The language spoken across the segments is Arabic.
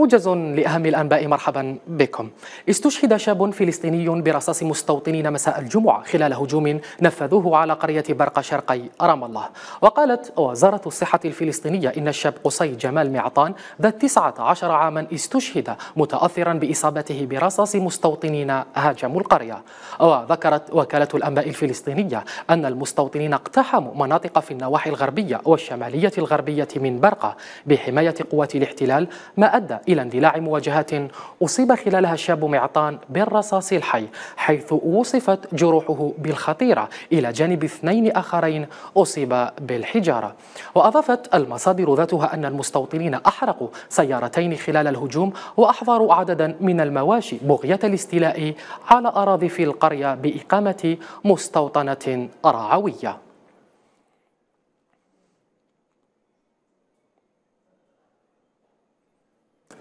موجز لأهم الأنباء مرحبا بكم استشهد شاب فلسطيني برصاص مستوطنين مساء الجمعة خلال هجوم نفذوه على قرية برقة شرقي رام الله وقالت وزارة الصحة الفلسطينية إن الشاب قصي جمال معطان ذا 19 عاما استشهد متأثرا بإصابته برصاص مستوطنين هاجموا القرية وذكرت وكالة الأنباء الفلسطينية أن المستوطنين اقتحموا مناطق في النواحي الغربية والشمالية الغربية من برقة بحماية قوات الاحتلال ما أدى إلى اندلاع مواجهات أصيب خلالها الشاب معطان بالرصاص الحي حيث وصفت جروحه بالخطيرة إلى جانب اثنين آخرين أصيب بالحجارة وأضافت المصادر ذاتها أن المستوطنين أحرقوا سيارتين خلال الهجوم وأحضروا عددا من المواشي بغية الاستيلاء على أراضي في القرية بإقامة مستوطنة رعوية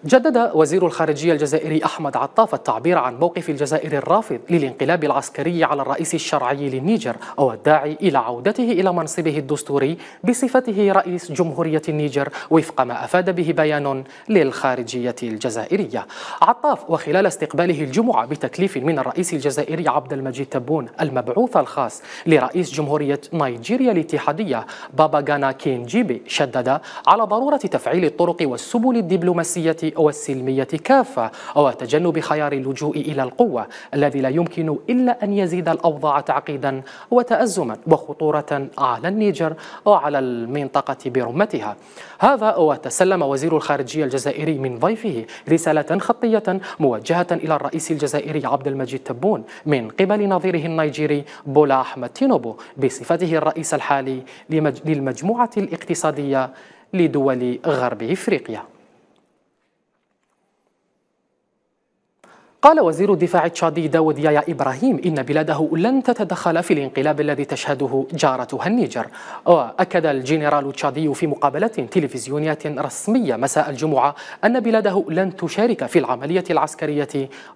جدد وزير الخارجية الجزائري أحمد عطاف التعبير عن موقف الجزائر الرافض للانقلاب العسكري على الرئيس الشرعي للنيجر أو الداعي إلى عودته إلى منصبه الدستوري بصفته رئيس جمهورية النيجر وفق ما أفاد به بيان للخارجية الجزائرية عطاف وخلال استقباله الجمعة بتكليف من الرئيس الجزائري عبد المجيد تبون المبعوث الخاص لرئيس جمهورية نيجيريا الاتحادية بابا غانا كينجيبي شدد على ضرورة تفعيل الطرق والسبل الدبلوماسية أو السلمية كافة أو تجنب خيار اللجوء إلى القوة الذي لا يمكن إلا أن يزيد الأوضاع تعقيدا وتأزما وخطورة على النيجر وعلى المنطقة برمتها هذا وتسلم وزير الخارجية الجزائري من ضيفه رسالة خطية موجهة إلى الرئيس الجزائري عبد المجيد تبون من قبل نظيره النيجيري بولا أحمد تينوبو بصفته الرئيس الحالي للمجموعة الاقتصادية لدول غرب إفريقيا قال وزير الدفاع التشادي داود يايا إبراهيم إن بلاده لن تتدخل في الانقلاب الذي تشهده جارتها النيجر وأكد الجنرال التشادي في مقابلة تلفزيونية رسمية مساء الجمعة أن بلاده لن تشارك في العملية العسكرية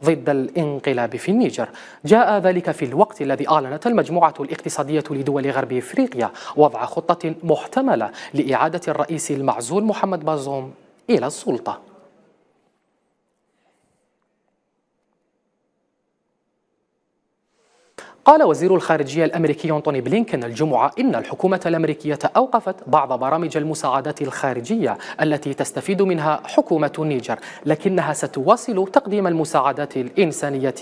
ضد الانقلاب في النيجر جاء ذلك في الوقت الذي أعلنت المجموعة الاقتصادية لدول غرب إفريقيا وضع خطة محتملة لإعادة الرئيس المعزول محمد بازوم إلى السلطة قال وزير الخارجية الأمريكي أنتوني بلينكن الجمعة إن الحكومة الأمريكية أوقفت بعض برامج المساعدات الخارجية التي تستفيد منها حكومة النيجر لكنها ستواصل تقديم المساعدات الإنسانية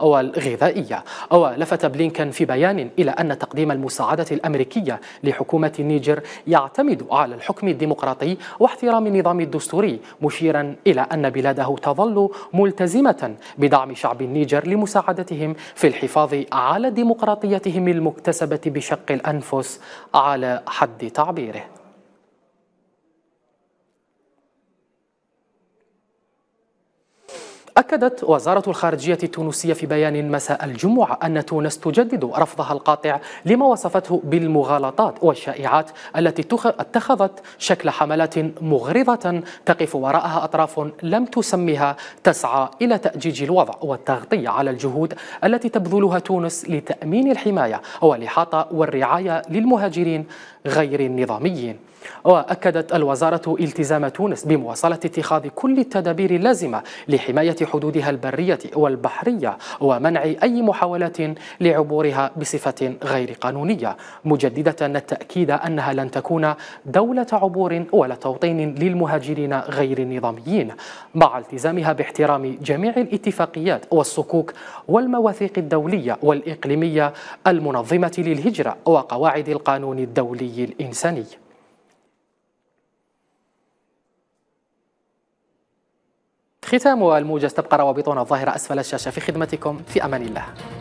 والغذائية ولفت بلينكن في بيان إلى أن تقديم المساعدة الأمريكية لحكومة النيجر يعتمد على الحكم الديمقراطي واحترام النظام الدستوري مشيرا إلى أن بلاده تظل ملتزمة بدعم شعب النيجر لمساعدتهم في الحفاظ على على ديمقراطيتهم المكتسبة بشق الأنفس على حد تعبيره أكدت وزارة الخارجية التونسية في بيان مساء الجمعة أن تونس تجدد رفضها القاطع لما وصفته بالمغالطات والشائعات التي اتخذت شكل حملات مغرضة تقف وراءها أطراف لم تسمها تسعى إلى تأجيج الوضع والتغطية على الجهود التي تبذلها تونس لتأمين الحماية والإحاطة والرعاية للمهاجرين غير نظامي وأكدت الوزارة التزام تونس بمواصلة اتخاذ كل التدابير اللازمة لحماية حدودها البرية والبحرية ومنع أي محاولات لعبورها بصفة غير قانونية مجددة التأكيد أنها لن تكون دولة عبور ولا توطين للمهاجرين غير النظاميين مع التزامها باحترام جميع الاتفاقيات والصكوك والمواثيق الدولية والإقليمية المنظمة للهجرة وقواعد القانون الدولي الحيوي الإنساني ختام الموجز تبقى روابطنا الظاهرة أسفل الشاشة في خدمتكم في أمان الله